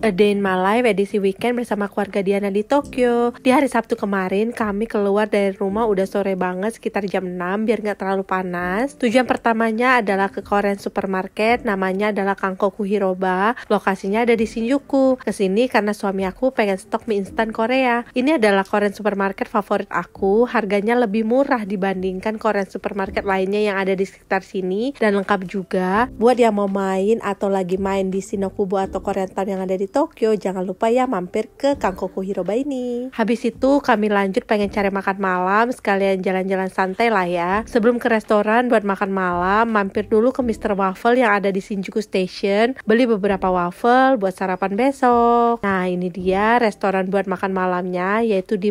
A Day in My Life edisi weekend bersama keluarga Diana di Tokyo. Di hari Sabtu kemarin kami keluar dari rumah udah sore banget sekitar jam 6 biar nggak terlalu panas. Tujuan pertamanya adalah ke Korean supermarket namanya adalah Kangkoku Hiroba. Lokasinya ada di Shinjuku. Kesini karena suami aku pengen stok mie instan Korea. Ini adalah Korean supermarket favorit aku. Harganya lebih murah dibandingkan Korean supermarket lainnya yang ada di sekitar sini dan lengkap juga. Buat yang mau main atau lagi main di Shinokubo atau Korean Town yang ada di Tokyo, jangan lupa ya mampir ke Kangkoku Hiroba ini. Habis itu kami lanjut pengen cari makan malam, sekalian jalan-jalan santai lah ya. Sebelum ke restoran buat makan malam, mampir dulu ke Mr. Waffle yang ada di Shinjuku Station, beli beberapa waffle buat sarapan besok. Nah ini dia restoran buat makan malamnya, yaitu di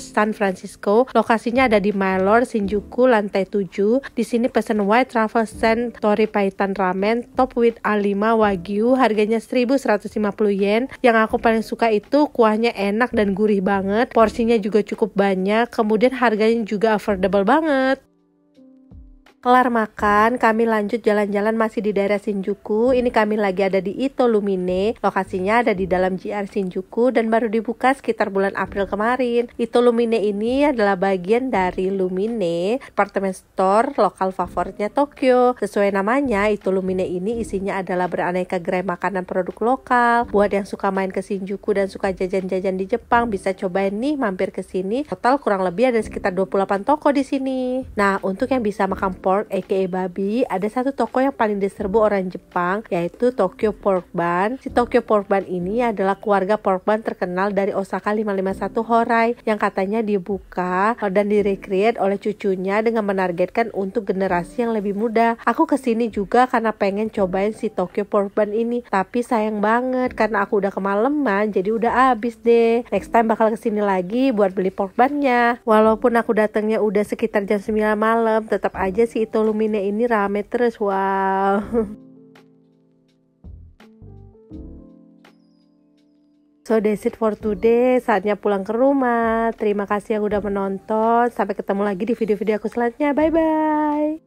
San Francisco. Lokasinya ada di Mylor, Shinjuku, lantai 7. Di sini pesen white truffle sand tori paitan ramen top with A5 Wagyu, harganya 1150 Fluyen. Yang aku paling suka itu kuahnya enak dan gurih banget, porsinya juga cukup banyak, kemudian harganya juga affordable banget. Kelar makan, kami lanjut jalan-jalan masih di daerah Shinjuku. Ini kami lagi ada di Ito Lumine. Lokasinya ada di dalam JR Shinjuku dan baru dibuka sekitar bulan April kemarin. Ito Lumine ini adalah bagian dari Lumine, department store lokal favoritnya Tokyo. Sesuai namanya, Ito Lumine ini isinya adalah beraneka gerai makanan produk lokal. Buat yang suka main ke Shinjuku dan suka jajan-jajan di Jepang, bisa cobain nih mampir ke sini. Total kurang lebih ada sekitar 28 toko di sini. Nah, untuk yang bisa makan por pork aka babi, ada satu toko yang paling diserbu orang Jepang yaitu Tokyo Pork Ban. Si Tokyo Pork Ban ini adalah keluarga pork ban terkenal dari Osaka 551 Horai yang katanya dibuka dan direcreate oleh cucunya dengan menargetkan untuk generasi yang lebih muda. Aku kesini juga karena pengen cobain si Tokyo Pork Ban ini, tapi sayang banget karena aku udah kemalaman jadi udah abis deh. Next time bakal kesini lagi buat beli pork nya. Walaupun aku datangnya udah sekitar jam 9 malam, tetap aja si. Lito Lumine ini rame terus wow So that's it for today, saatnya pulang ke rumah. Terima kasih yang udah menonton. Sampai ketemu lagi di video-video aku selanjutnya. Bye bye.